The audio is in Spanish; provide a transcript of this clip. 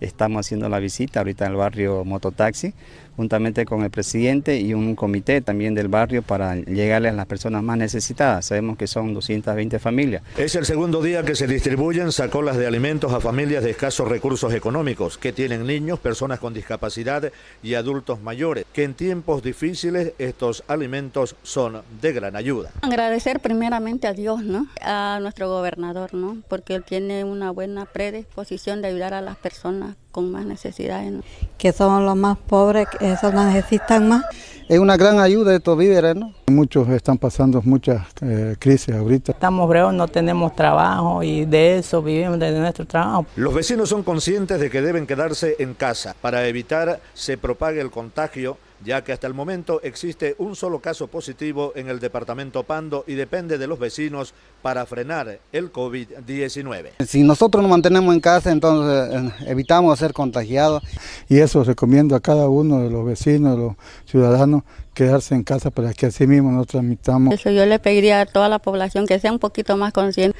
estamos haciendo la visita ahorita en el barrio Mototaxi, juntamente con el presidente y un comité también del barrio para llegarle a las personas más necesitadas. Sabemos que son 220 familias. Es el segundo día que se distribuyen sacolas de alimentos a familias de escasos recursos económicos, que tienen niños, personas con discapacidad y adultos mayores, que en tiempos difíciles estos alimentos son de gran ayuda. Agradecer primeramente a Dios, ¿no? A nuestro gobernador, ¿no? Porque él tiene una buena predisposición de ayudar a las personas con más necesidades, que son los más pobres, que esos necesitan más. Es una gran ayuda estos víveres, ¿no? Muchos están pasando muchas eh, crisis ahorita. Estamos breos no tenemos trabajo y de eso vivimos, de nuestro trabajo. Los vecinos son conscientes de que deben quedarse en casa para evitar se propague el contagio ya que hasta el momento existe un solo caso positivo en el departamento Pando y depende de los vecinos para frenar el COVID-19. Si nosotros nos mantenemos en casa, entonces eh, evitamos ser contagiados. Y eso recomiendo a cada uno de los vecinos, de los ciudadanos, quedarse en casa para que así mismo nos transmitamos. Eso yo le pediría a toda la población que sea un poquito más consciente.